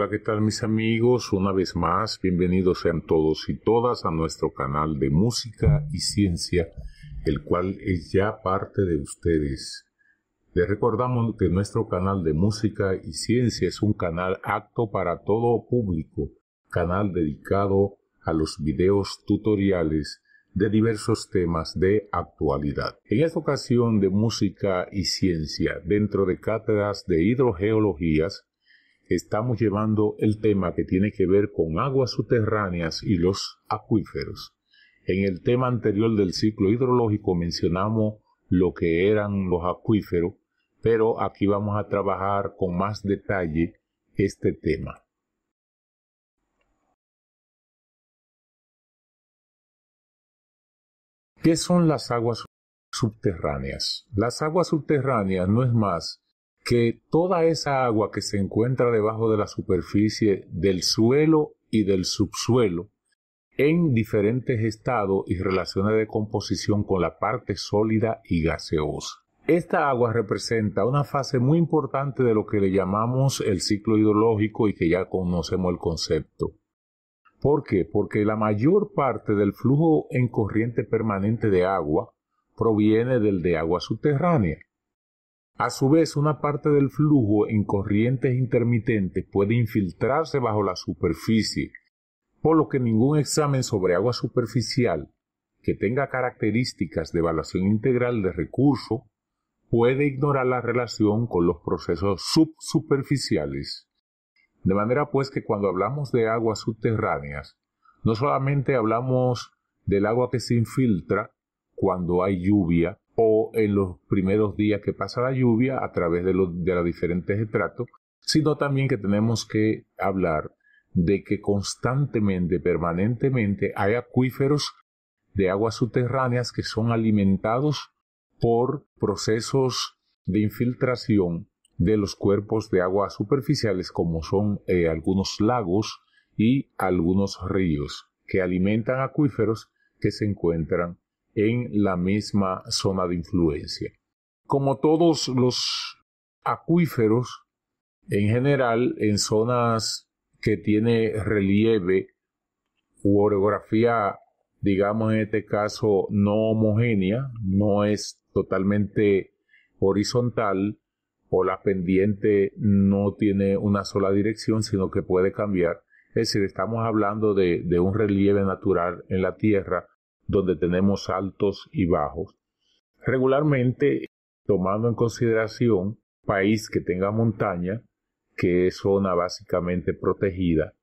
Hola, ¿qué tal mis amigos? Una vez más, bienvenidos sean todos y todas a nuestro canal de música y ciencia, el cual es ya parte de ustedes. Les recordamos que nuestro canal de música y ciencia es un canal apto para todo público, canal dedicado a los videos tutoriales de diversos temas de actualidad. En esta ocasión de música y ciencia, dentro de cátedras de hidrogeologías, estamos llevando el tema que tiene que ver con aguas subterráneas y los acuíferos. En el tema anterior del ciclo hidrológico mencionamos lo que eran los acuíferos, pero aquí vamos a trabajar con más detalle este tema. ¿Qué son las aguas subterráneas? Las aguas subterráneas no es más que toda esa agua que se encuentra debajo de la superficie del suelo y del subsuelo, en diferentes estados y relaciones de composición con la parte sólida y gaseosa. Esta agua representa una fase muy importante de lo que le llamamos el ciclo hidrológico y que ya conocemos el concepto. ¿Por qué? Porque la mayor parte del flujo en corriente permanente de agua proviene del de agua subterránea. A su vez, una parte del flujo en corrientes intermitentes puede infiltrarse bajo la superficie, por lo que ningún examen sobre agua superficial que tenga características de evaluación integral de recurso puede ignorar la relación con los procesos subsuperficiales. De manera pues que cuando hablamos de aguas subterráneas, no solamente hablamos del agua que se infiltra cuando hay lluvia, o en los primeros días que pasa la lluvia a través de, los, de diferentes estratos, sino también que tenemos que hablar de que constantemente, permanentemente hay acuíferos de aguas subterráneas que son alimentados por procesos de infiltración de los cuerpos de aguas superficiales como son eh, algunos lagos y algunos ríos que alimentan acuíferos que se encuentran en la misma zona de influencia. Como todos los acuíferos, en general, en zonas que tiene relieve u orografía, digamos en este caso, no homogénea, no es totalmente horizontal o la pendiente no tiene una sola dirección, sino que puede cambiar. Es decir, estamos hablando de un relieve natural en la Tierra donde tenemos altos y bajos. Regularmente, tomando en consideración país que tenga montaña, que es zona básicamente protegida,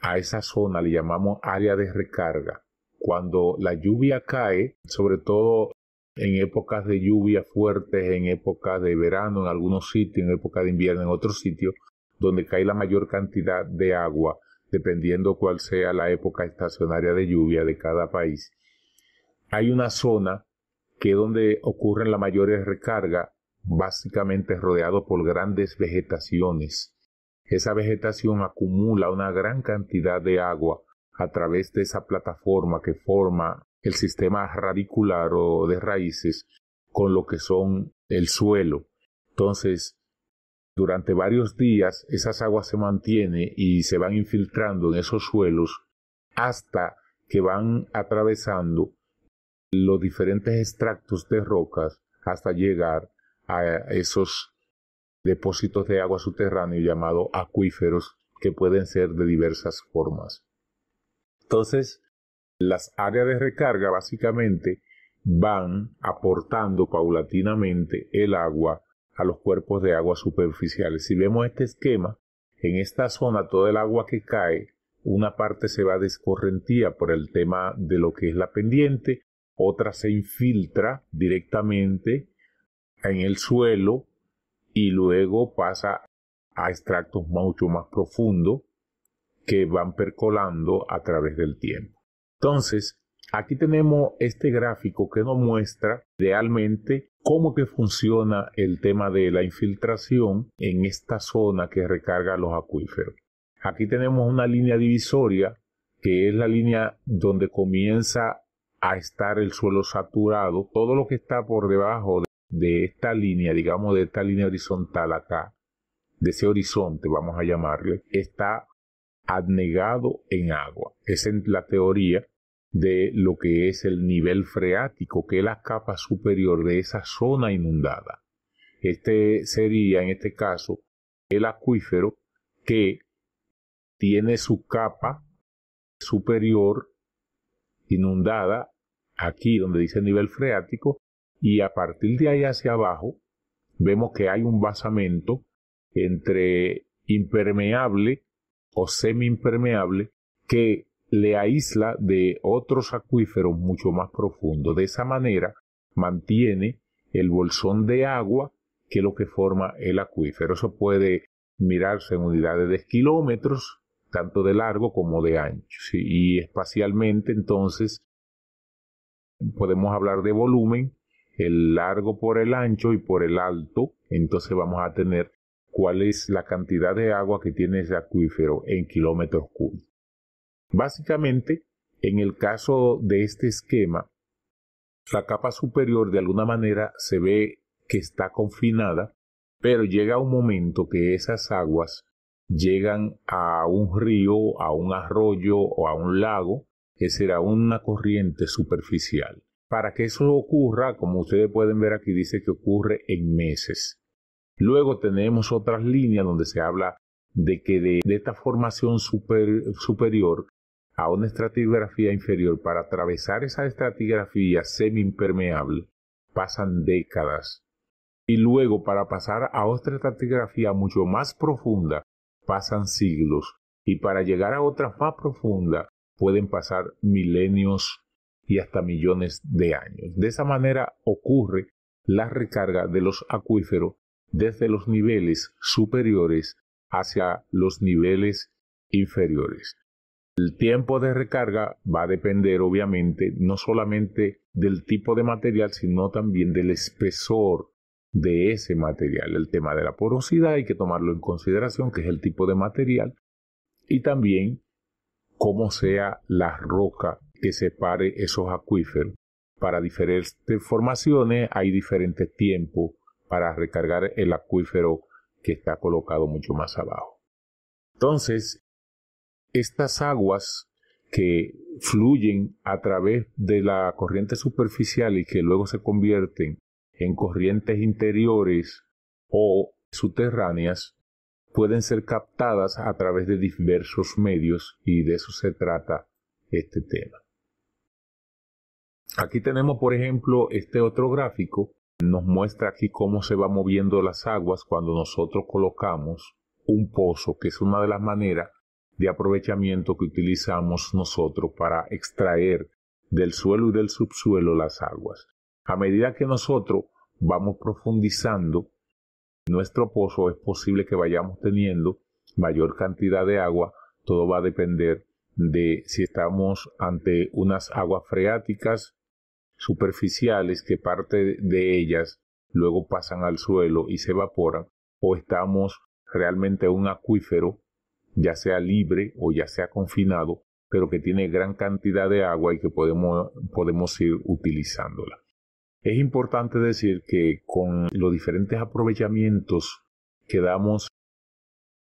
a esa zona le llamamos área de recarga. Cuando la lluvia cae, sobre todo en épocas de lluvia fuertes, en épocas de verano en algunos sitios, en época de invierno en otros sitios, donde cae la mayor cantidad de agua, dependiendo cuál sea la época estacionaria de lluvia de cada país hay una zona que es donde ocurren la mayores recarga, básicamente rodeado por grandes vegetaciones. Esa vegetación acumula una gran cantidad de agua a través de esa plataforma que forma el sistema radicular o de raíces con lo que son el suelo. Entonces, durante varios días esas aguas se mantienen y se van infiltrando en esos suelos hasta que van atravesando los diferentes extractos de rocas hasta llegar a esos depósitos de agua subterráneo llamados acuíferos que pueden ser de diversas formas. Entonces, las áreas de recarga básicamente van aportando paulatinamente el agua a los cuerpos de agua superficiales. Si vemos este esquema, en esta zona todo el agua que cae, una parte se va descorrentía por el tema de lo que es la pendiente, otra se infiltra directamente en el suelo y luego pasa a extractos mucho más profundos que van percolando a través del tiempo. Entonces, aquí tenemos este gráfico que nos muestra realmente cómo que funciona el tema de la infiltración en esta zona que recarga los acuíferos. Aquí tenemos una línea divisoria que es la línea donde comienza a estar el suelo saturado. Todo lo que está por debajo de, esta línea, digamos de esta línea horizontal acá, de ese horizonte vamos a llamarle, está adnegado en agua. Esa es la teoría de lo que es el nivel freático, que es la capa superior de esa zona inundada. Este sería, en este caso, el acuífero que tiene su capa superior inundada aquí donde dice nivel freático y a partir de ahí hacia abajo vemos que hay un basamento entre impermeable o semi-impermeable que le aísla de otros acuíferos mucho más profundos. De esa manera mantiene el bolsón de agua que lo que forma el acuífero. Eso puede mirarse en unidades de kilómetros tanto de largo como de ancho. Y espacialmente, entonces, podemos hablar de volumen, el largo por el ancho y por el alto. Entonces vamos a tener cuál es la cantidad de agua que tiene ese acuífero en kilómetros cúbicos. Básicamente, en el caso de este esquema, la capa superior de alguna manera se ve que está confinada, pero llega un momento que esas aguas llegan a un río, a un arroyo o a un lago, que será una corriente superficial. Para que eso ocurra, como ustedes pueden ver aquí, dice que ocurre en meses. Luego tenemos otras líneas donde se habla de que de, esta formación superior a una estratigrafía inferior, para atravesar esa estratigrafía semi-impermeable, pasan décadas. Y luego, para pasar a otra estratigrafía mucho más profunda, pasan siglos y para llegar a otra más profunda pueden pasar milenios y hasta millones de años. De esa manera ocurre la recarga de los acuíferos desde los niveles superiores hacia los niveles inferiores. El tiempo de recarga va a depender, obviamente, no solamente del tipo de material, sino también del espesor de ese material. El tema de la porosidad hay que tomarlo en consideración, que es el tipo de material, y también cómo sea la roca que separe esos acuíferos. Para diferentes formaciones hay diferentes tiempos para recargar el acuífero que está colocado mucho más abajo. Entonces, estas aguas que fluyen a través de la corriente superficial y que luego se convierten en corrientes interiores o subterráneas pueden ser captadas a través de diversos medios y de eso se trata este tema. Aquí tenemos, por ejemplo, este otro gráfico. Nos muestra aquí cómo se va moviendo las aguas cuando nosotros colocamos un pozo, que es una de las maneras de aprovechamiento que utilizamos nosotros para extraer del suelo y del subsuelo las aguas. A medida que nosotros vamos profundizando nuestro pozo, es posible que vayamos teniendo mayor cantidad de agua. Todo va a depender de si estamos ante unas aguas freáticas superficiales que parte de ellas luego pasan al suelo y se evaporan, o estamos realmente un acuífero, ya sea libre o ya sea confinado, pero que tiene gran cantidad de agua y que podemos, podemos ir utilizándola. Es importante decir que con los diferentes aprovechamientos que damos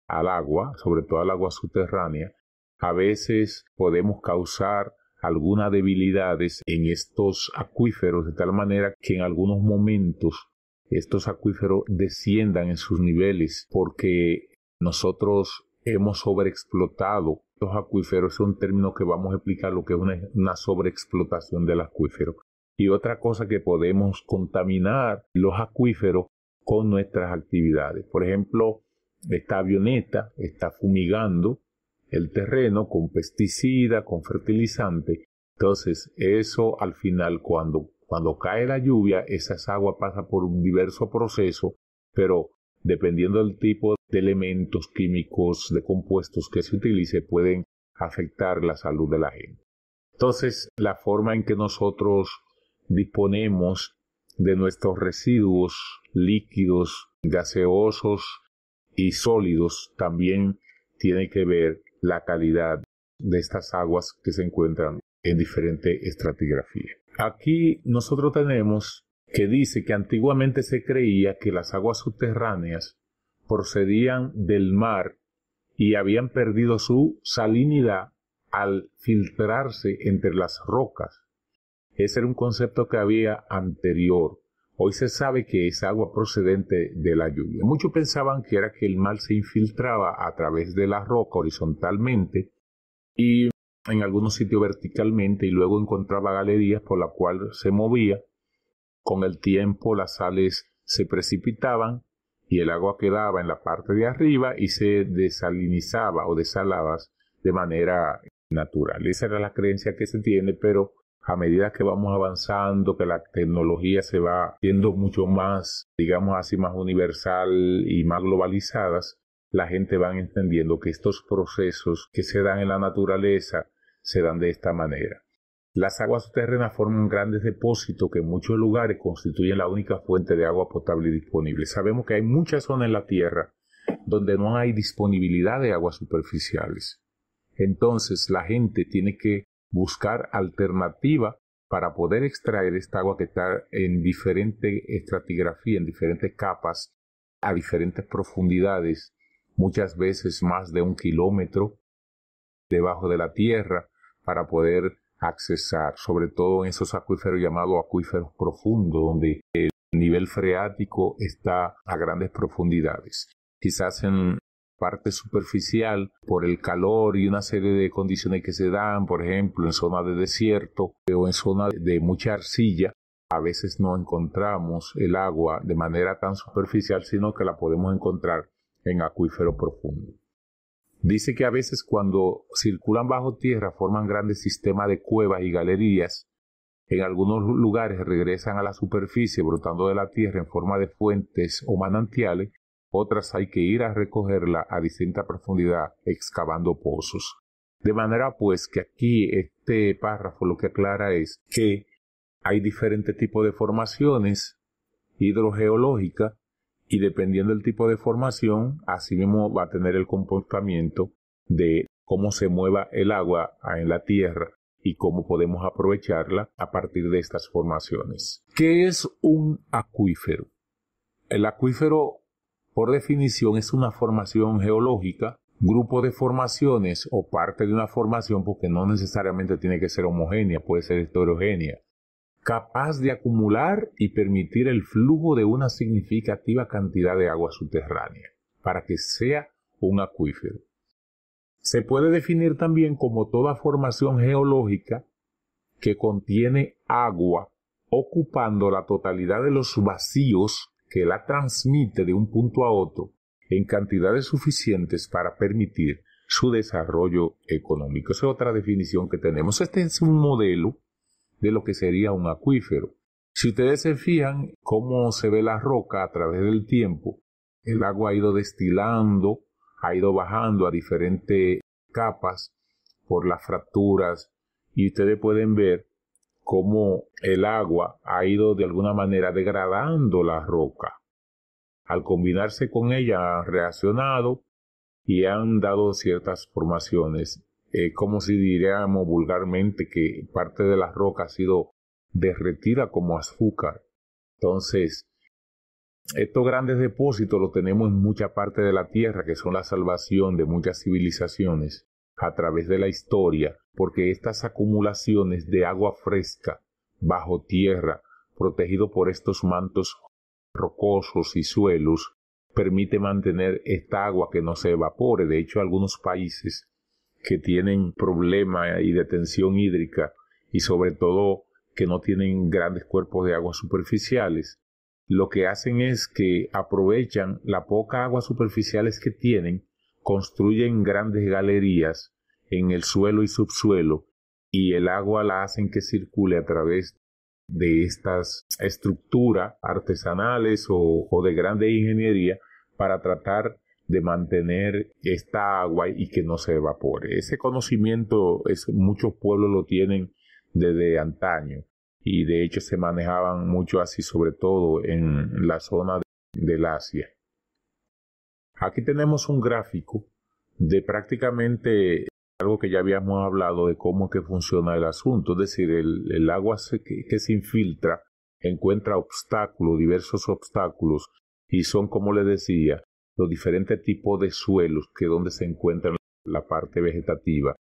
al agua, sobre todo al agua subterránea, a veces podemos causar algunas debilidades en estos acuíferos de tal manera que en algunos momentos estos acuíferos desciendan en sus niveles porque nosotros hemos sobreexplotado los acuíferos. Es un término que vamos a explicar lo que es una, sobreexplotación del acuífero y otra cosa que podemos contaminar los acuíferos con nuestras actividades. Por ejemplo, esta avioneta está fumigando el terreno con pesticida, con fertilizante. Entonces, eso al final, cuando, cuando cae la lluvia, esas aguas pasa por un diverso proceso, pero dependiendo del tipo de elementos químicos, de compuestos que se utilice, pueden afectar la salud de la gente. Entonces, la forma en que nosotros disponemos de nuestros residuos líquidos, gaseosos y sólidos, también tiene que ver la calidad de estas aguas que se encuentran en diferente estratigrafía. Aquí nosotros tenemos que dice que antiguamente se creía que las aguas subterráneas procedían del mar y habían perdido su salinidad al filtrarse entre las rocas ese era un concepto que había anterior. Hoy se sabe que es agua procedente de la lluvia. Muchos pensaban que era que el mal se infiltraba a través de la roca horizontalmente y en algunos sitios verticalmente y luego encontraba galerías por las cuales se movía. Con el tiempo las sales se precipitaban y el agua quedaba en la parte de arriba y se desalinizaba o desalaba de manera natural. Esa era la creencia que se tiene, pero a medida que vamos avanzando, que la tecnología se va siendo mucho más, digamos así, más universal y más globalizadas, la gente va entendiendo que estos procesos que se dan en la naturaleza se dan de esta manera. Las aguas subterráneas forman grandes depósitos que en muchos lugares constituyen la única fuente de agua potable disponible. Sabemos que hay muchas zonas en la Tierra donde no hay disponibilidad de aguas superficiales. Entonces la gente tiene que buscar alternativa para poder extraer esta agua que está en diferente estratigrafía, en diferentes capas, a diferentes profundidades, muchas veces más de un kilómetro debajo de la tierra, para poder accesar, sobre todo en esos acuíferos llamados acuíferos profundos, donde el nivel freático está a grandes profundidades. Quizás en parte superficial por el calor y una serie de condiciones que se dan, por ejemplo, en zonas de desierto o en zonas de mucha arcilla, a veces no encontramos el agua de manera tan superficial, sino que la podemos encontrar en acuífero profundo. Dice que a veces cuando circulan bajo tierra forman grandes sistemas de cuevas y galerías. En algunos lugares regresan a la superficie brotando de la tierra en forma de fuentes o manantiales otras hay que ir a recogerla a distinta profundidad excavando pozos. De manera pues que aquí este párrafo lo que aclara es que hay diferentes tipos de formaciones hidrogeológicas y dependiendo del tipo de formación, así mismo va a tener el comportamiento de cómo se mueva el agua en la tierra y cómo podemos aprovecharla a partir de estas formaciones. ¿Qué es un acuífero? El acuífero por definición es una formación geológica, grupo de formaciones o parte de una formación, porque no necesariamente tiene que ser homogénea, puede ser heterogénea, capaz de acumular y permitir el flujo de una significativa cantidad de agua subterránea, para que sea un acuífero. Se puede definir también como toda formación geológica que contiene agua ocupando la totalidad de los vacíos que la transmite de un punto a otro en cantidades suficientes para permitir su desarrollo económico. Esa es otra definición que tenemos. Este es un modelo de lo que sería un acuífero. Si ustedes se fijan cómo se ve la roca a través del tiempo, el agua ha ido destilando, ha ido bajando a diferentes capas por las fracturas y ustedes pueden ver como el agua ha ido de alguna manera degradando la roca. Al combinarse con ella han reaccionado y han dado ciertas formaciones, como si diríamos vulgarmente que parte de la roca ha sido derretida como azúcar. Entonces, estos grandes depósitos los tenemos en mucha parte de la Tierra, que son la salvación de muchas civilizaciones a través de la historia porque estas acumulaciones de agua fresca bajo tierra, protegido por estos mantos rocosos y suelos, permite mantener esta agua que no se evapore. De hecho, algunos países que tienen problema y detención hídrica y sobre todo que no tienen grandes cuerpos de agua superficiales, lo que hacen es que aprovechan la poca agua superficiales que tienen, construyen grandes galerías en el suelo y subsuelo y el agua la hacen que circule a través de estas estructuras artesanales o, de grande ingeniería para tratar de mantener esta agua y que no se evapore. Ese conocimiento es, muchos pueblos lo tienen desde antaño y de hecho se manejaban mucho así, sobre todo en la zona del Asia. Aquí tenemos un gráfico de prácticamente algo que ya habíamos hablado de cómo que funciona el asunto, es decir, el, agua que, se infiltra encuentra obstáculos, diversos obstáculos, y son, como le decía, los diferentes tipos de suelos que donde se encuentra la parte vegetativa,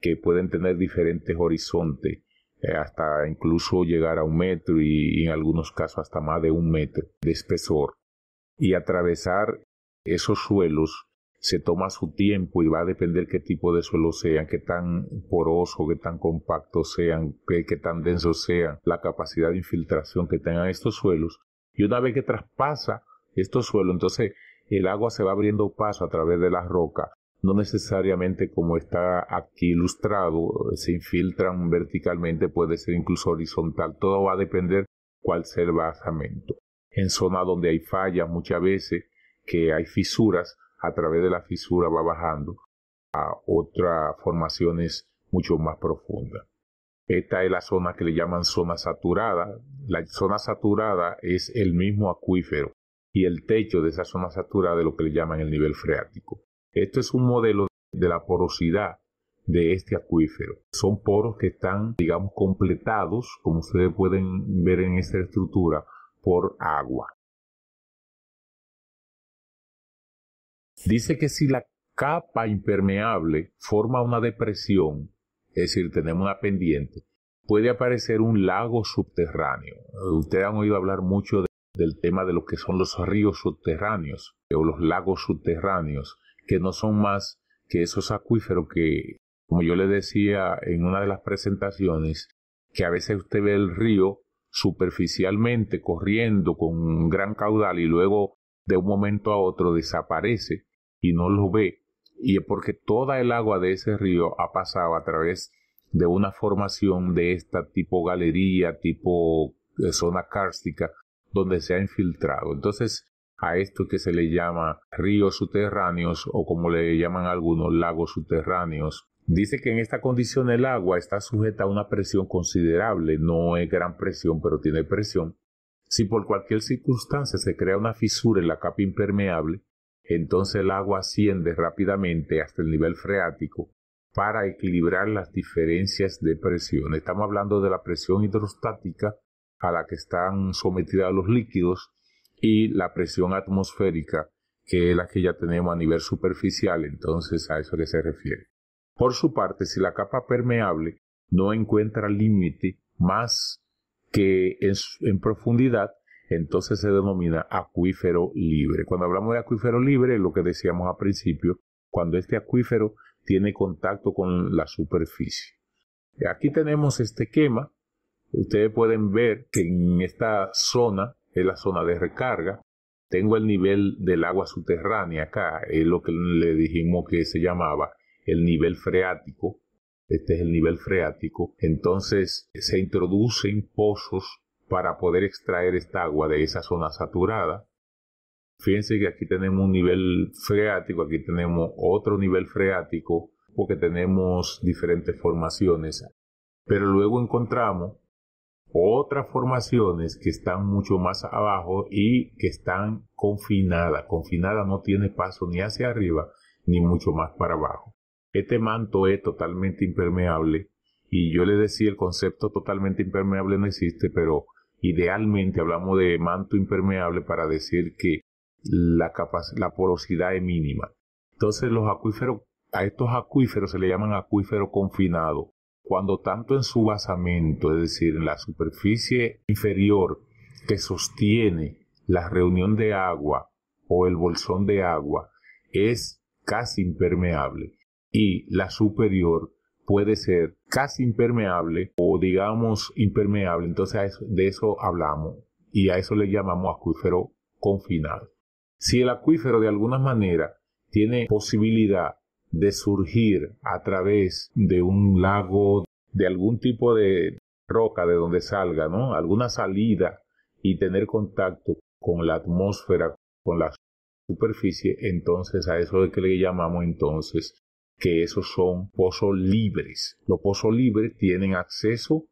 que pueden tener diferentes horizontes, eh, hasta incluso llegar a un metro y en algunos casos hasta más de un metro de espesor, y atravesar esos suelos se toma su tiempo y va a depender qué tipo de suelo sea, qué tan poroso, qué tan compacto sean, qué, qué tan denso sea, la capacidad de infiltración que tengan estos suelos. Y una vez que traspasa estos suelos, entonces el agua se va abriendo paso a través de la roca. No necesariamente como está aquí ilustrado, se infiltran verticalmente, puede ser incluso horizontal, todo va a depender cuál sea el basamento. En zonas donde hay fallas muchas veces, que hay fisuras, a través de la fisura va bajando a otras formaciones mucho más profundas. Esta es la zona que le llaman zona saturada. La zona saturada es el mismo acuífero y el techo de esa zona saturada es lo que le llaman el nivel freático. Esto es un modelo de la porosidad de este acuífero. Son poros que están, digamos, completados, como ustedes pueden ver en esta estructura, por agua. Dice que si la capa impermeable forma una depresión, es decir, tenemos una pendiente, puede aparecer un lago subterráneo. Ustedes han oído hablar mucho del tema de lo que son los ríos subterráneos o los lagos subterráneos, que no son más que esos acuíferos que, como yo le decía en una de las presentaciones, que a veces usted ve el río superficialmente corriendo con un gran caudal y luego de un momento a otro desaparece y no lo ve. Y porque toda el agua de ese río ha pasado a través de una formación de esta tipo galería, tipo eh, zona kárstica, donde se ha infiltrado. Entonces, a esto que se le llama ríos subterráneos o como le llaman algunos lagos subterráneos. Dice que en esta condición el agua está sujeta a una presión considerable, no es gran presión, pero tiene presión. Si por cualquier circunstancia se crea una fisura en la capa impermeable, entonces el agua asciende rápidamente hasta el nivel freático para equilibrar las diferencias de presión. Estamos hablando de la presión hidrostática a la que están sometidos los líquidos y la presión atmosférica, que es la que ya tenemos a nivel superficial, entonces a eso que se refiere. Por su parte, si la capa permeable no encuentra límite más que en profundidad, entonces se denomina acuífero libre. Cuando hablamos de acuífero libre, lo que decíamos al principio, cuando este acuífero tiene contacto con la superficie. Aquí tenemos este quema. Ustedes pueden ver que en esta zona es la zona de recarga. Tengo el nivel del agua subterránea acá, es lo que le dijimos que se llamaba el nivel freático. Este es el nivel freático. Entonces se introducen pozos para poder extraer esta agua de esa zona saturada. Fíjense que aquí tenemos un nivel freático, aquí tenemos otro nivel freático, porque tenemos diferentes formaciones. Pero luego encontramos otras formaciones que están mucho más abajo y que están confinadas. Confinada no tiene paso ni hacia arriba ni mucho más para abajo. Este manto es totalmente impermeable y yo le decía el concepto totalmente impermeable no existe, pero Idealmente hablamos de manto impermeable para decir que la, porosidad es mínima. Entonces los acuíferos, a estos acuíferos se le llaman acuífero confinado. Cuando tanto en su basamento, es decir, en la superficie inferior que sostiene la reunión de agua o el bolsón de agua, es casi impermeable y la superior puede ser casi impermeable o digamos impermeable. Entonces de eso hablamos y a eso le llamamos acuífero confinado. Si el acuífero de alguna manera tiene posibilidad de surgir a través de un lago, de algún tipo de roca de donde salga, ¿no? Alguna salida y tener contacto con la atmósfera, con la superficie, entonces a eso es que le llamamos entonces que esos son pozos libres. Los pozos libres tienen acceso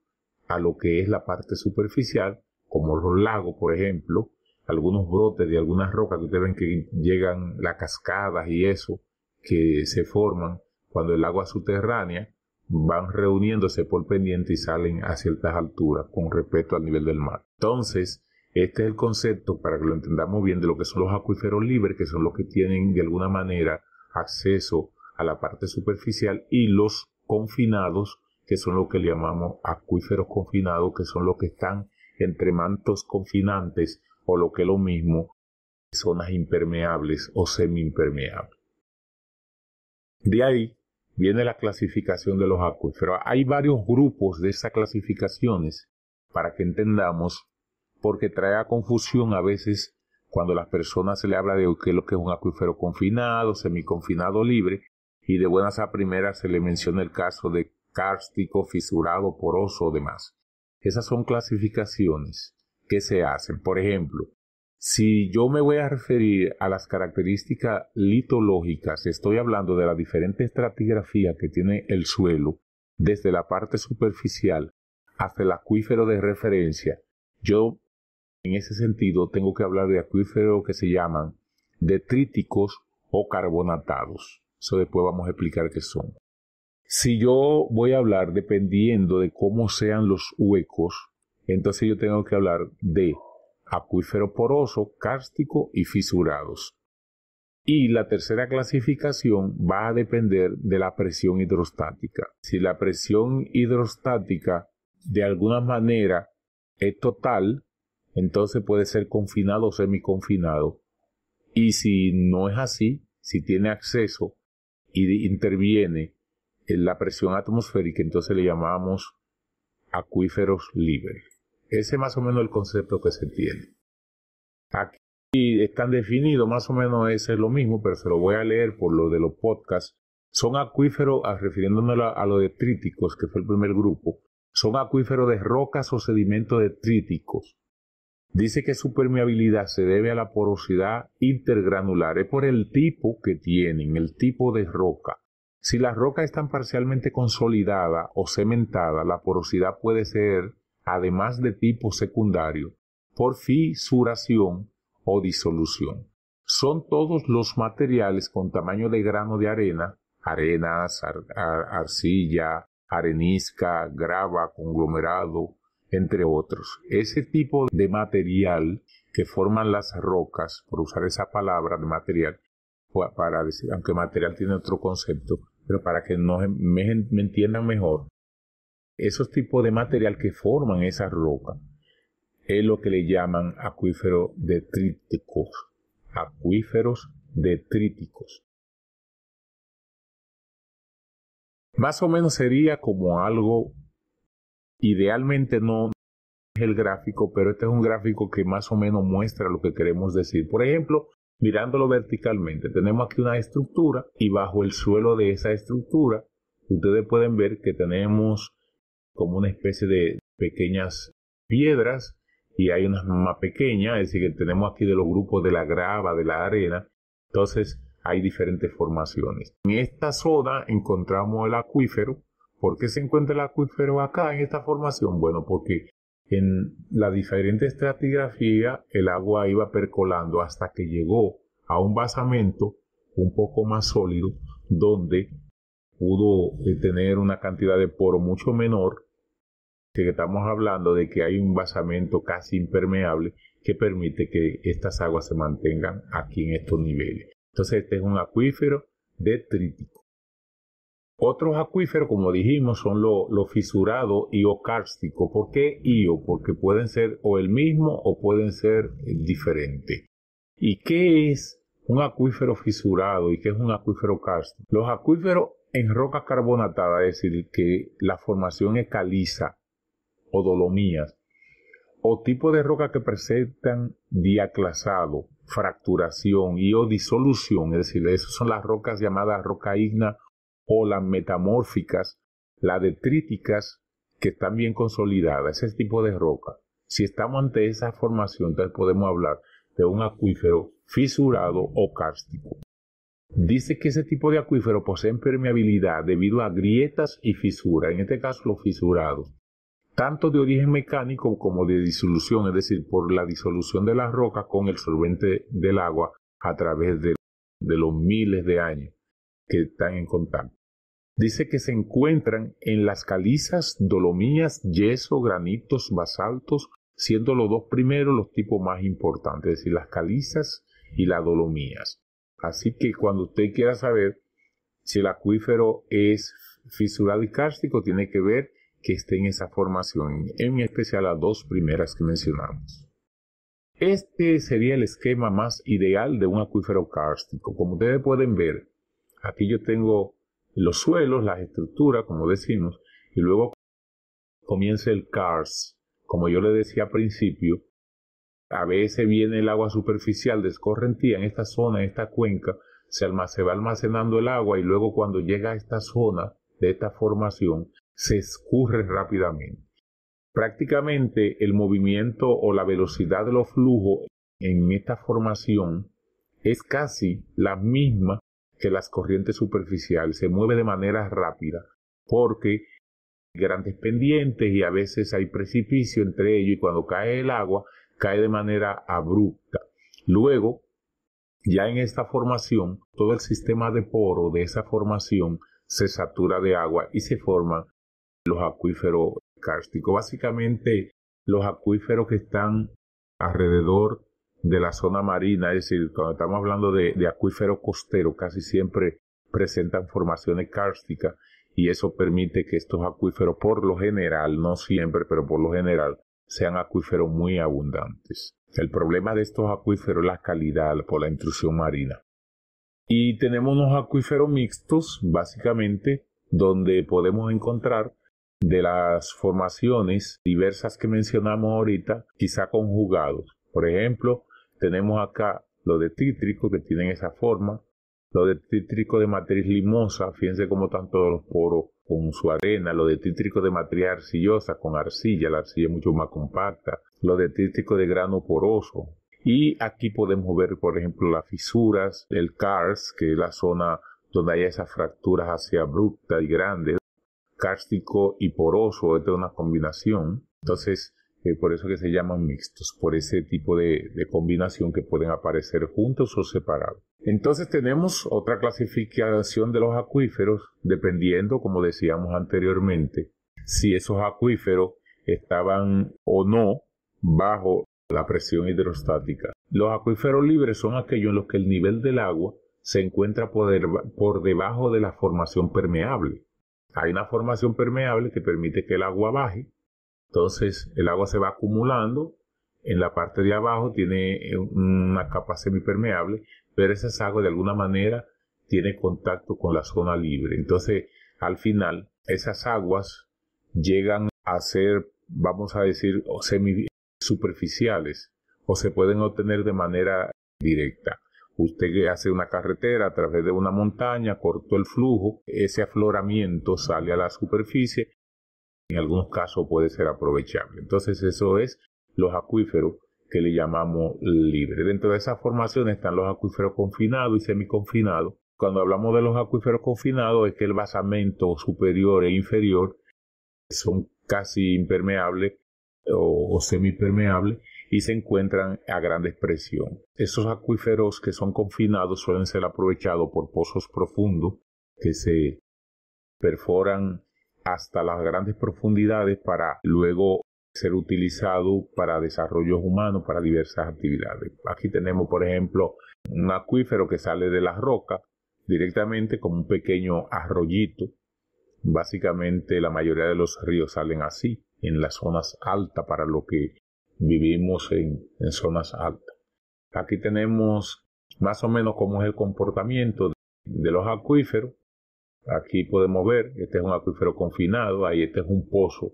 a lo que es la parte superficial, como los lagos, por ejemplo, algunos brotes de algunas rocas que ustedes ven que llegan las cascadas y eso, que se forman cuando el agua subterránea van reuniéndose por pendiente y salen a ciertas alturas con respecto al nivel del mar. Entonces, este es el concepto, para que lo entendamos bien, de lo que son los acuíferos libres, que son los que tienen de alguna manera acceso a la parte superficial y los confinados, que son lo que llamamos acuíferos confinados, que son los que están entre mantos confinantes o lo que es lo mismo, zonas impermeables o semi-impermeables. De ahí viene la clasificación de los acuíferos. Hay varios grupos de esas clasificaciones para que entendamos, porque trae a confusión a veces cuando a las personas se le habla de qué es lo que es un acuífero confinado, semiconfinado libre, y de buenas a primeras se le menciona el caso de cárstico, fisurado, poroso o demás. Esas son clasificaciones que se hacen. Por ejemplo, si yo me voy a referir a las características litológicas, estoy hablando de la diferente estratigrafía que tiene el suelo, desde la parte superficial hasta el acuífero de referencia. Yo, en ese sentido, tengo que hablar de acuíferos que se llaman detríticos o carbonatados. Eso después vamos a explicar qué son. Si yo voy a hablar dependiendo de cómo sean los huecos, entonces yo tengo que hablar de acuífero poroso, cárstico y fisurados. Y la tercera clasificación va a depender de la presión hidrostática. Si la presión hidrostática de alguna manera es total, entonces puede ser confinado o semiconfinado. Y si no es así, si tiene acceso y interviene en la presión atmosférica, entonces le llamamos acuíferos libres. Ese es más o menos el concepto que se tiene. Aquí están definidos, más o menos ese es lo mismo, pero se lo voy a leer por lo de los podcasts. Son acuíferos, ah, refiriéndonos a, los tríticos, que fue el primer grupo, son acuíferos de rocas o sedimentos tríticos. Dice que su permeabilidad se debe a la porosidad intergranular, es por el tipo que tienen, el tipo de roca. Si las roca está parcialmente consolidada o cementada, la porosidad puede ser, además de tipo secundario, por fisuración o disolución. Son todos los materiales con tamaño de grano de arena, arenas, arcilla, arenisca, grava, conglomerado, entre otros. Ese tipo de material que forman las rocas, por usar esa palabra de material, para decir, aunque material tiene otro concepto, pero para que em-, me, entiendan mejor, esos tipos de material que forman esas rocas es lo que le llaman acuíferos detríticos, acuíferos detríticos. Más o menos sería como algo Idealmente no es el gráfico, pero este es un gráfico que más o menos muestra lo que queremos decir. Por ejemplo, mirándolo verticalmente, tenemos aquí una estructura y bajo el suelo de esa estructura, ustedes pueden ver que tenemos como una especie de pequeñas piedras y hay unas más pequeñas, es decir, que tenemos aquí de los grupos de la grava, de la arena. Entonces, hay diferentes formaciones. En esta zona encontramos el acuífero, ¿Por qué se encuentra el acuífero acá en esta formación? Bueno, porque en la diferente estratigrafía el agua iba percolando hasta que llegó a un basamento un poco más sólido donde pudo eh, tener una cantidad de poro mucho menor que estamos hablando de que hay un basamento casi impermeable que permite que estas aguas se mantengan aquí en estos niveles. Entonces este es un acuífero detrítico. Otros acuíferos, como dijimos, son lo, fisurado y o cárstico. ¿Por qué io? Porque pueden ser o el mismo o pueden ser eh, diferentes. ¿Y qué es un acuífero fisurado y qué es un acuífero cárstico? Los acuíferos en roca carbonatada, es decir, que la formación es caliza o dolomías, o tipo de roca que presentan diaclasado, fracturación y o disolución, es decir, esas son las rocas llamadas roca ígnea o las metamórficas, las detríticas que están bien consolidadas, ese tipo de roca. Si estamos ante esa formación, entonces podemos hablar de un acuífero fisurado o cárstico. Dice que ese tipo de acuífero posee impermeabilidad debido a grietas y fisuras, en este caso los fisurados, tanto de origen mecánico como de disolución, es decir, por la disolución de las rocas con el solvente del agua a través de los miles de años que están en contacto. Dice que se encuentran en las calizas, dolomías, yeso, granitos, basaltos, siendo los dos primeros los tipos más importantes, es decir, las calizas y las dolomías. Así que cuando usted quiera saber si el acuífero es fisurado y cárstico, tiene que ver que esté en esa formación, en especial las dos primeras que mencionamos. Este sería el esquema más ideal de un acuífero cárstico. Como ustedes pueden ver, Aquí yo tengo los suelos, las estructuras, como decimos, y luego comienza el CARS. Como yo le decía al principio, a veces viene el agua superficial descorrentía en esta zona, en esta cuenca, se, almacena, va almacenando el agua y luego cuando llega a esta zona de esta formación, se escurre rápidamente. Prácticamente el movimiento o la velocidad de los flujos en esta formación es casi la misma que las corrientes superficiales, se mueven de manera rápida porque hay grandes pendientes y a veces hay precipicio entre ellos y cuando cae el agua cae de manera abrupta. Luego, ya en esta formación, todo el sistema de poro de esa formación se satura de agua y se forman los acuíferos cársticos. Básicamente, los acuíferos que están alrededor de la zona marina, es decir, cuando estamos hablando de, de acuífero costero, casi siempre presentan formaciones kársticas y eso permite que estos acuíferos, por lo general, no siempre, pero por lo general, sean acuíferos muy abundantes. El problema de estos acuíferos es la calidad por la intrusión marina. Y tenemos unos acuíferos mixtos, básicamente, donde podemos encontrar de las formaciones diversas que mencionamos ahorita, quizá conjugados. Por ejemplo, tenemos acá lo de títrico, que tienen esa forma. Lo de títrico de matriz limosa, fíjense cómo están todos los poros con su arena. Lo de títrico de matriz arcillosa, con arcilla, la arcilla es mucho más compacta. Lo de títrico de grano poroso. Y aquí podemos ver, por ejemplo, las fisuras, el CARS, que es la zona donde hay esas fracturas hacia abruptas y grandes. Cárstico y poroso, esta es una combinación. Entonces, eh, por eso que se llaman mixtos, por ese tipo de, combinación que pueden aparecer juntos o separados. Entonces tenemos otra clasificación de los acuíferos, dependiendo, como decíamos anteriormente, si esos acuíferos estaban o no bajo la presión hidrostática. Los acuíferos libres son aquellos en los que el nivel del agua se encuentra por debajo de la formación permeable. Hay una formación permeable que permite que el agua baje entonces el agua se va acumulando, en la parte de abajo tiene eh, una capa semipermeable, pero esas aguas de alguna manera tiene contacto con la zona libre. Entonces al final esas aguas llegan a ser, vamos a decir, semi superficiales o se pueden obtener de manera directa. Usted hace una carretera a través de una montaña, cortó el flujo, ese afloramiento sale a la superficie en algunos casos puede ser aprovechable. Entonces eso es los acuíferos que le llamamos libres. Dentro de esa formación están los acuíferos confinados y semiconfinados. Cuando hablamos de los acuíferos confinados es que el basamento superior e inferior son casi impermeables o, semi semipermeables y se encuentran a gran expresión. Esos acuíferos que son confinados suelen ser aprovechados por pozos profundos que se perforan hasta las grandes profundidades para luego ser utilizado para desarrollos humanos, para diversas actividades. Aquí tenemos, por ejemplo, un acuífero que sale de las rocas directamente como un pequeño arroyito. Básicamente la mayoría de los ríos salen así, en las zonas altas, para lo que vivimos en, zonas altas. Aquí tenemos más o menos cómo es el comportamiento de los acuíferos Aquí podemos ver, este es un acuífero confinado, ahí este es un pozo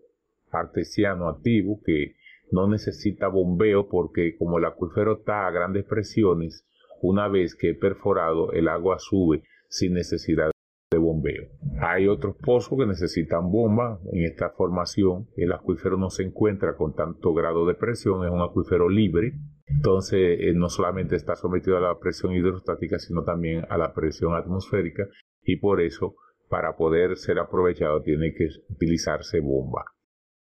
artesiano activo que no necesita bombeo porque como el acuífero está a grandes presiones, una vez que perforado el agua sube sin necesidad de bombeo. Hay otros pozos que necesitan bomba, en esta formación. El acuífero no se encuentra con tanto grado de presión, es un acuífero libre. Entonces, eh, no solamente está sometido a la presión hidrostática, sino también a la presión atmosférica y por eso para poder ser aprovechado tiene que utilizarse bomba.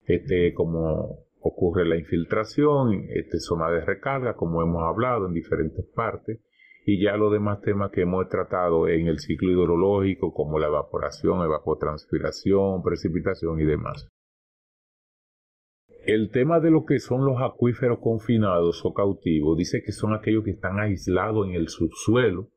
Este, como ocurre la infiltración, este, zona de recarga, como hemos hablado en diferentes partes, y ya los demás temas que hemos tratado en el ciclo hidrológico, como la evaporación, evapotranspiración, precipitación y demás. El tema de lo que son los acuíferos confinados o cautivos dice que son aquellos que están aislados en el subsuelo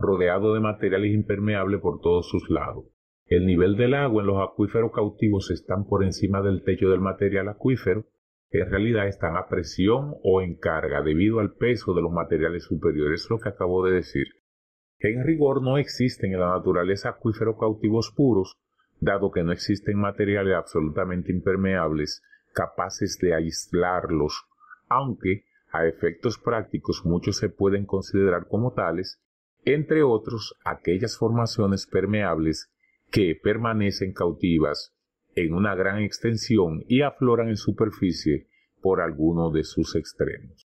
rodeado de materiales impermeables por todos sus lados. El nivel del agua en los acuíferos cautivos están por encima del techo del material acuífero, que en realidad están a presión o en carga debido al peso de los materiales superiores, lo que acabo de decir. En rigor no existen en la naturaleza acuíferos cautivos puros, dado que no existen materiales absolutamente impermeables capaces de aislarlos, aunque a efectos prácticos muchos se pueden considerar como tales entre otros aquellas formaciones permeables que permanecen cautivas en una gran extensión y afloran en superficie por alguno de sus extremos.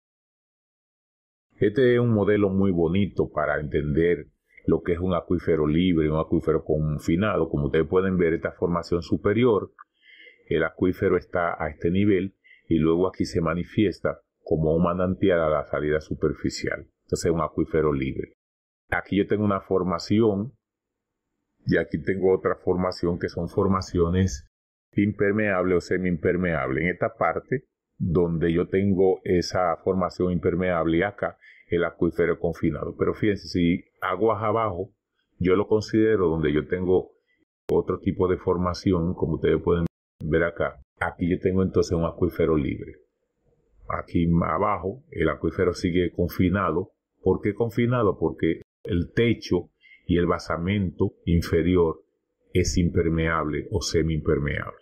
Este es un modelo muy bonito para entender lo que es un acuífero libre, un acuífero confinado. Como ustedes pueden ver, esta formación superior, el acuífero está a este nivel y luego aquí se manifiesta como un manantial a la salida superficial. Entonces es un acuífero libre. Aquí yo tengo una formación y aquí tengo otra formación que son formaciones impermeable o semi-impermeable. En esta parte donde yo tengo esa formación impermeable y acá el acuífero confinado. Pero fíjense, si aguas abajo, yo lo considero donde yo tengo otro tipo de formación, como ustedes pueden ver acá. Aquí yo tengo entonces un acuífero libre. Aquí abajo el acuífero sigue confinado. ¿Por qué confinado? Porque el techo y el basamento inferior es impermeable o semi-impermeable.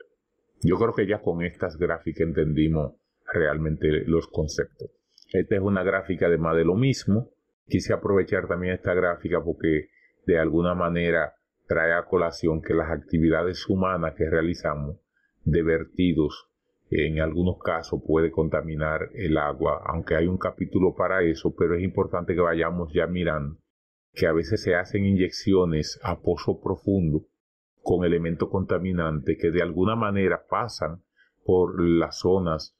Yo creo que ya con estas gráficas entendimos realmente los conceptos. Esta es una gráfica más de lo mismo. Quise aprovechar también esta gráfica porque de alguna manera trae a colación que las actividades humanas que realizamos de vertidos en algunos casos puede contaminar el agua, aunque hay un capítulo para eso, pero es importante que vayamos ya mirando que a veces se hacen inyecciones a pozo profundo con elemento contaminante que de alguna manera pasan por las zonas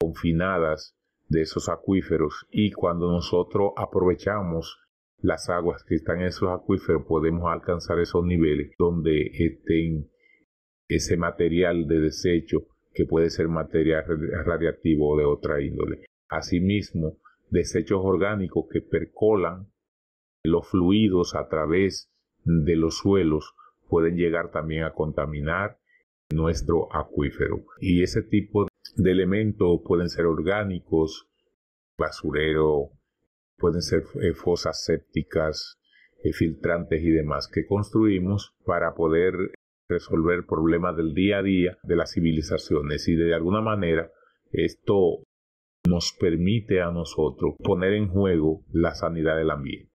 confinadas de esos acuíferos y cuando nosotros aprovechamos las aguas que están en esos acuíferos podemos alcanzar esos niveles donde estén ese material de desecho que puede ser material radiactivo o de otra índole. Asimismo, desechos orgánicos que percolan los fluidos a través de los suelos pueden llegar también a contaminar nuestro acuífero. Y ese tipo de elementos pueden ser orgánicos, basurero, pueden ser eh, fosas sépticas, eh, filtrantes y demás que construimos para poder resolver problemas del día a día de las civilizaciones y de alguna manera esto nos permite a nosotros poner en juego la sanidad del ambiente.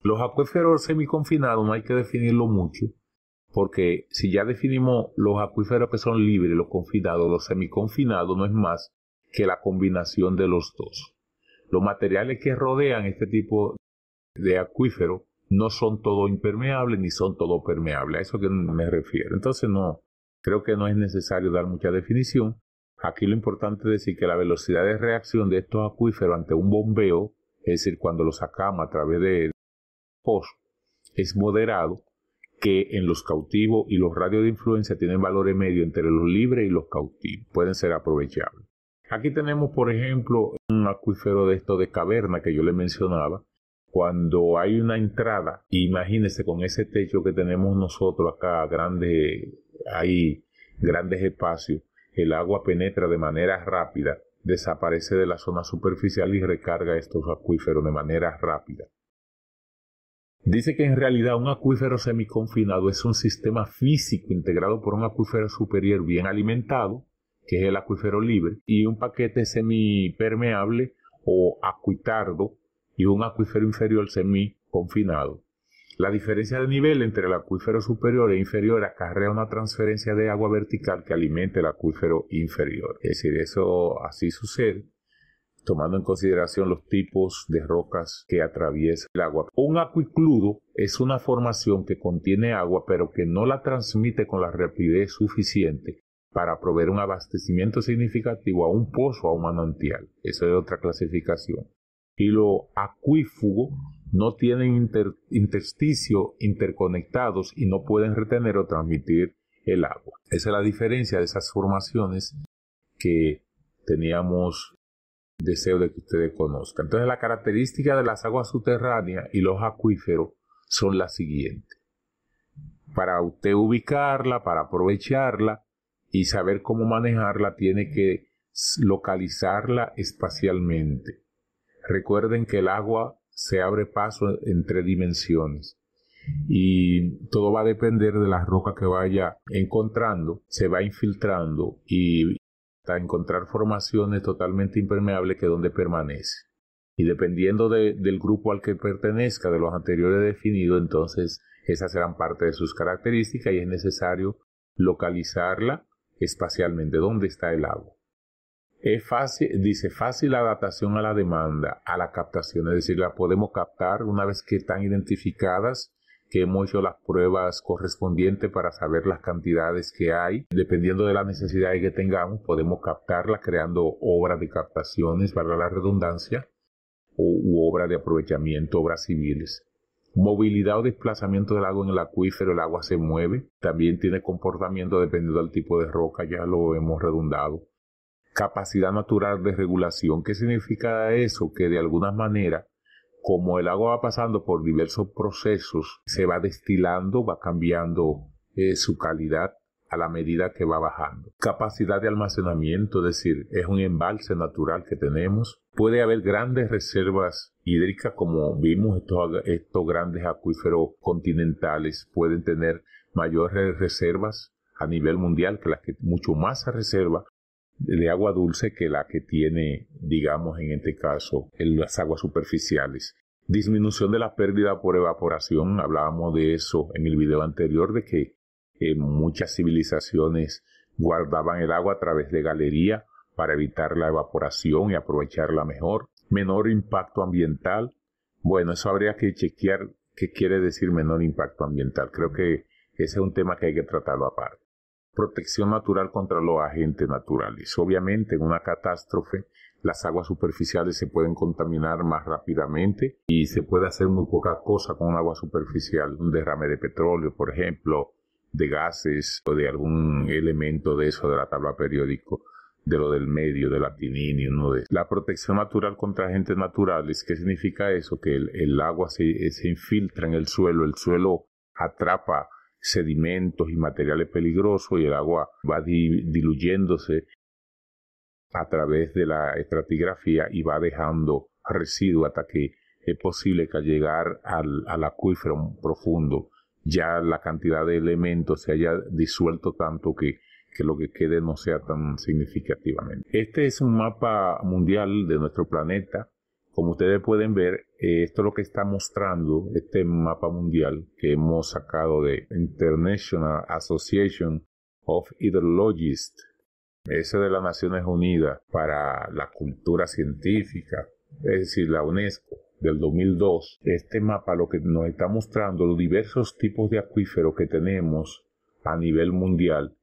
Los acuíferos semiconfinados no hay que definirlo mucho, porque si ya definimos los acuíferos que son libres, los confinados, los semiconfinados, no es más que la combinación de los dos. Los materiales que rodean este tipo de acuífero no son todo impermeables ni son todo permeables, a eso que me refiero. Entonces no, creo que no es necesario dar mucha definición. Aquí lo importante es decir que la velocidad de reacción de estos acuíferos ante un bombeo, es decir, cuando lo sacamos a través de, es moderado, que en los cautivos y los radios de influencia tienen valores medios entre los libres y los cautivos, pueden ser aprovechables. Aquí tenemos, por ejemplo, un acuífero de esto de caverna que yo le mencionaba. Cuando hay una entrada, imagínese con ese techo que tenemos nosotros acá, grande, hay grandes espacios, el agua penetra de manera rápida, desaparece de la zona superficial y recarga estos acuíferos de manera rápida. Dice que en realidad un acuífero semiconfinado es un sistema físico integrado por un acuífero superior bien alimentado, que es el acuífero libre, y un paquete semipermeable o acuitardo y un acuífero inferior semiconfinado. La diferencia de nivel entre el acuífero superior e inferior acarrea una transferencia de agua vertical que alimenta el acuífero inferior. Es decir, eso así sucede tomando en consideración los tipos de rocas que atraviesa el agua. Un acuicludo es una formación que contiene agua pero que no la transmite con la rapidez suficiente para proveer un abastecimiento significativo a un pozo o a un manantial. Eso es otra clasificación. Y lo acuífugo no tienen intersticio interconectados y no pueden retener o transmitir el agua. Esa es la diferencia de esas formaciones que teníamos deseo de que ustedes conozcan. Entonces, la característica de las aguas subterráneas y los acuíferos son las siguientes. Para usted ubicarla, para aprovecharla y saber cómo manejarla, tiene que localizarla espacialmente. Recuerden que el agua se abre paso en tres dimensiones y todo va a depender de la roca que vaya encontrando, se va infiltrando y encontrar formaciones totalmente impermeables que donde permanece. Y dependiendo del grupo al que pertenezca, de los anteriores definidos, entonces esas serán parte de sus características y es necesario localizarla espacialmente, donde está el agua. Es fácil, dice, fácil la adaptación a la demanda, a la captación, es decir, la podemos captar una vez que están identificadas que hemos hecho las pruebas correspondientes para saber las cantidades que hay. Dependiendo de las necesidades que tengamos, podemos captarlas creando obras de captaciones, para la redundancia, u, u obras de aprovechamiento, obras civiles. Movilidad o desplazamiento del agua en el acuífero, el agua se mueve, también tiene comportamiento dependiendo del tipo de roca, ya lo hemos redundado. Capacidad natural de regulación, ¿qué significa eso? Que de alguna manera como el agua va pasando por diversos procesos, se va destilando, va cambiando eh, su calidad a la medida que va bajando. Capacidad de almacenamiento, es decir, es un embalse natural que tenemos. Puede haber grandes reservas hídricas, como vimos, estos, estos grandes acuíferos continentales pueden tener mayores reservas a nivel mundial que las que mucho más se reserva de agua dulce que la que tiene, digamos, en este caso, en las aguas superficiales. Disminución de la pérdida por evaporación, hablábamos de eso en el video anterior, de que eh, muchas civilizaciones guardaban el agua a través de galería para evitar la evaporación y aprovecharla mejor. Menor impacto ambiental. Bueno, eso habría que chequear qué quiere decir menor impacto ambiental. Creo que ese es un tema que hay que tratarlo aparte protección natural contra los agentes naturales. Obviamente, en una catástrofe, las aguas superficiales se pueden contaminar más rápidamente y se puede hacer muy poca cosa con un agua superficial, un derrame de petróleo, por ejemplo, de gases o de algún elemento de eso de la tabla periódico de lo del medio, del la uno de la protección natural contra agentes naturales, ¿qué significa eso? Que el, agua se, se infiltra en el suelo, el suelo atrapa sedimentos y materiales peligrosos y el agua va diluyéndose a través de la estratigrafía y va dejando residuos hasta que es posible que al llegar al, acuífero profundo ya la cantidad de elementos se haya disuelto tanto que, que lo que quede no sea tan significativamente. Este es un mapa mundial de nuestro planeta como ustedes pueden ver, eh, esto es lo que está mostrando este mapa mundial que hemos sacado de International Association of Hydrologists, ese de las Naciones Unidas para la Cultura Científica, es decir, la UNESCO del 2002. Este mapa lo que nos está mostrando los diversos tipos de acuíferos que tenemos a nivel mundial.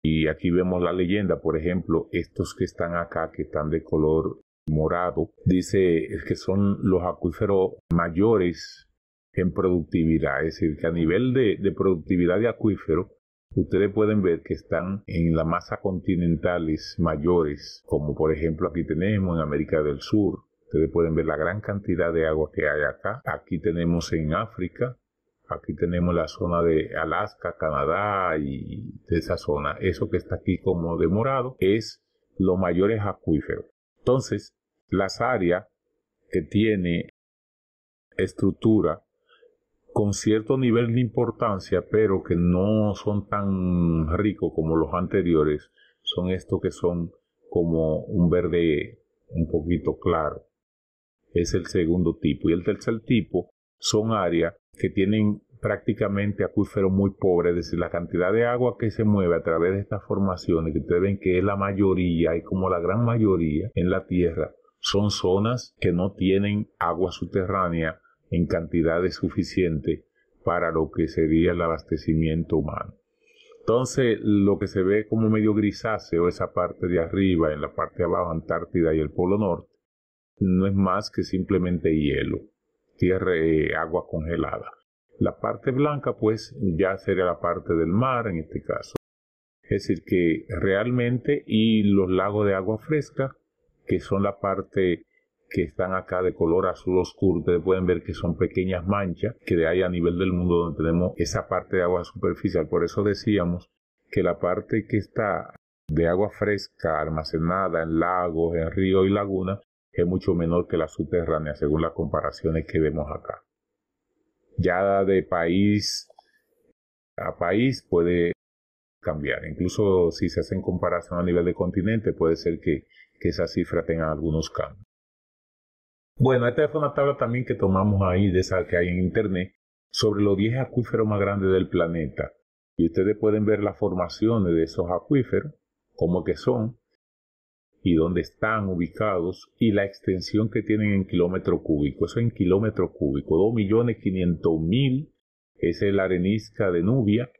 Y aquí vemos la leyenda, por ejemplo, estos que están acá, que están de color Morado dice que son los acuíferos mayores en productividad, es decir, que a nivel de, productividad de acuífero, ustedes pueden ver que están en la masa continentales mayores, como por ejemplo aquí tenemos en América del Sur, ustedes pueden ver la gran cantidad de agua que hay acá, aquí tenemos en África, aquí tenemos la zona de Alaska, Canadá y de esa zona, eso que está aquí como de morado es los mayores acuíferos. Entonces, las áreas que tiene estructura con cierto nivel de importancia, pero que no son tan ricos como los anteriores, son estos que son como un verde un poquito claro. Es el segundo tipo. Y el tercer tipo son áreas que tienen prácticamente acuífero muy pobre, es decir, la cantidad de agua que se mueve a través de estas formaciones, que ustedes ven que es la mayoría y como la gran mayoría en la Tierra, son zonas que no tienen agua subterránea en cantidades suficientes para lo que sería el abastecimiento humano. Entonces, lo que se ve como medio grisáceo, esa parte de arriba, en la parte de abajo, Antártida y el Polo Norte, no es más que simplemente hielo, tierra, eh, agua congelada. La parte blanca, pues, ya sería la parte del mar en este caso. Es decir, que realmente y los lagos de agua fresca, que son la parte que están acá de color azul oscuro, ustedes pueden ver que son pequeñas manchas que de ahí a nivel del mundo donde tenemos esa parte de agua superficial. Por eso decíamos que la parte que está de agua fresca almacenada en lagos, en ríos y lagunas es mucho menor que la subterránea según las comparaciones que vemos acá ya de país a país puede cambiar. Incluso si se hace en comparación a nivel de continente, puede ser que, que esa cifra tenga algunos cambios. Bueno, esta es una tabla también que tomamos ahí, de esa que hay en internet, sobre los 10 acuíferos más grandes del planeta. Y ustedes pueden ver las formaciones de esos acuíferos, como que son, y dónde están ubicados y la extensión que tienen en kilómetro cúbico. Eso en kilómetro cúbico. 2.500.000 es el arenisca de Nubia,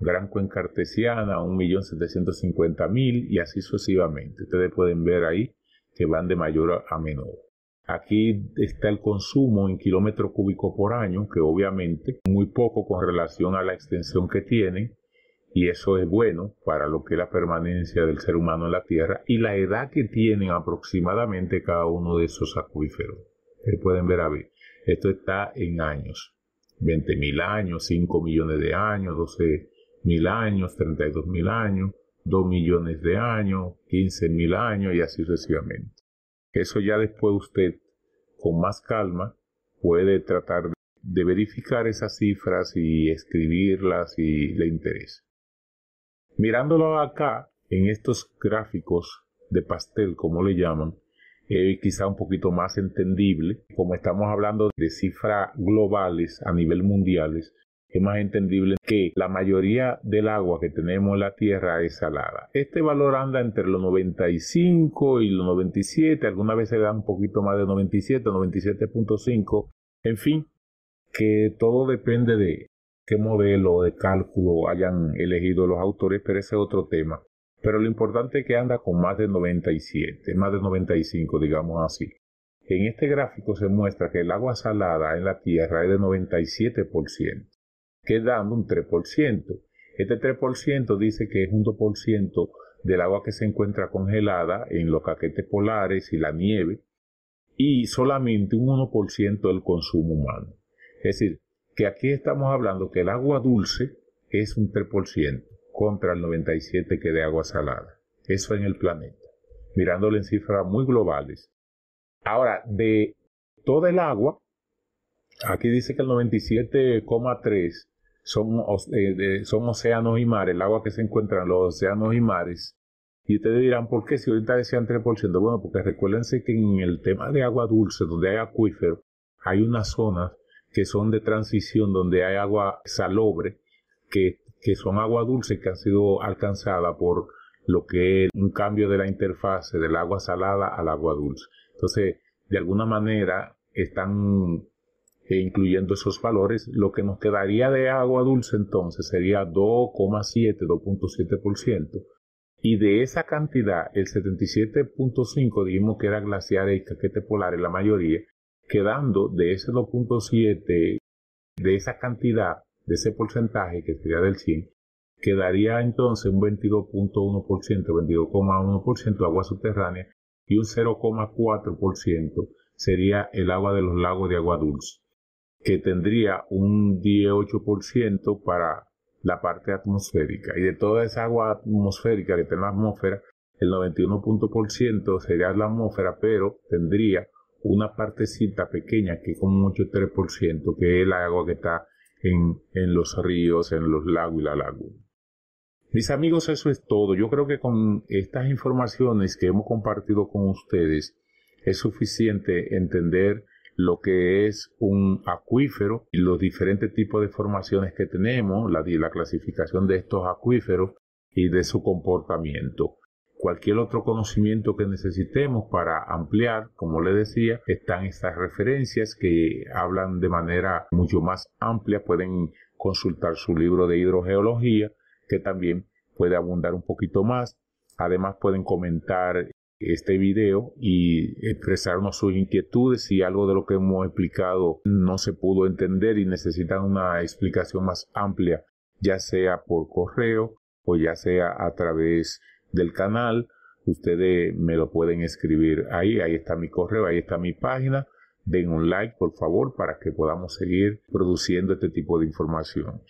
Gran Cuenca Artesiana, 1.750.000 y así sucesivamente. Ustedes pueden ver ahí que van de mayor a, menor. Aquí está el consumo en kilómetro cúbico por año, que obviamente muy poco con relación a la extensión que tienen y eso es bueno para lo que es la permanencia del ser humano en la Tierra y la edad que tienen aproximadamente cada uno de esos acuíferos. Ustedes pueden ver a ver, esto está en años, 20.000 mil años, 5 millones de años, 12.000 mil años, 32.000 mil años, 2 millones de años, 15.000 mil años y así sucesivamente. Eso ya después usted, con más calma, puede tratar de verificar esas cifras y escribirlas si le interesa. Mirándolo acá, en estos gráficos de pastel, como le llaman, es quizá un poquito más entendible, como estamos hablando de cifras globales a nivel mundiales, es más entendible que la mayoría del agua que tenemos en la Tierra es salada. Este valor anda entre los 95 y los 97, algunas veces se da un poquito más de 97, 97.5, en fin, que todo depende de qué modelo de cálculo hayan elegido los autores, pero ese es otro tema. Pero lo importante es que anda con más de 97, más de 95, digamos así. En este gráfico se muestra que el agua salada en la Tierra es de 97%, quedando un 3%. Este 3% dice que es un 2% del agua que se encuentra congelada en los caquetes polares y la nieve, y solamente un 1% del consumo humano. Es decir, aquí estamos hablando que el agua dulce es un 3% contra el 97% que de agua salada. Eso en el planeta, mirándolo en cifras muy globales. Ahora, de toda el agua, aquí dice que el 97,3% son, eh, son océanos y mares, el agua que se encuentra en los océanos y mares. Y ustedes dirán, ¿por qué si ahorita decían 3%? Bueno, porque recuérdense que en el tema de agua dulce, donde hay acuífero, hay unas zonas que son de transición, donde hay agua salobre, que, que son agua dulce que ha sido alcanzada por lo que es un cambio de la interfase del agua salada al agua dulce. Entonces, de alguna manera están eh, incluyendo esos valores, lo que nos quedaría de agua dulce entonces sería 2,7, 2.7%. Y de esa cantidad, el 77.5 dijimos que era glaciar y caquete en la mayoría, quedando de ese 2.7, de esa cantidad, de ese porcentaje que sería del 100, quedaría entonces un 22.1%, 22,1% de agua subterránea y un 0,4% sería el agua de los lagos de agua dulce, que tendría un 18% para la parte atmosférica. Y de toda esa agua atmosférica que está la atmósfera, el 91% sería la atmósfera, pero tendría una partecita pequeña, que como un 83%, que es el agua que está en, en los ríos, en los lagos y la laguna. Mis amigos, eso es todo. Yo creo que con estas informaciones que hemos compartido con ustedes es suficiente entender lo que es un acuífero y los diferentes tipos de formaciones que tenemos, la, la clasificación de estos acuíferos y de su comportamiento cualquier otro conocimiento que necesitemos para ampliar, como le decía, están estas referencias que hablan de manera mucho más amplia, pueden consultar su libro de hidrogeología, que también puede abundar un poquito más. Además pueden comentar este video y expresarnos sus inquietudes si algo de lo que hemos explicado no se pudo entender y necesitan una explicación más amplia, ya sea por correo o ya sea a través del canal, ustedes me lo pueden escribir ahí, ahí está mi correo, ahí está mi página. Den un like, por favor, para que podamos seguir produciendo este tipo de información.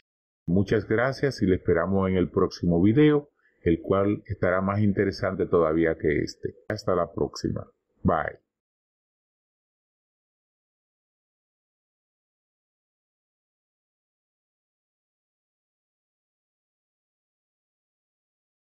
Muchas gracias y le esperamos en el próximo video, el cual estará más interesante todavía que este. Hasta la próxima. Bye.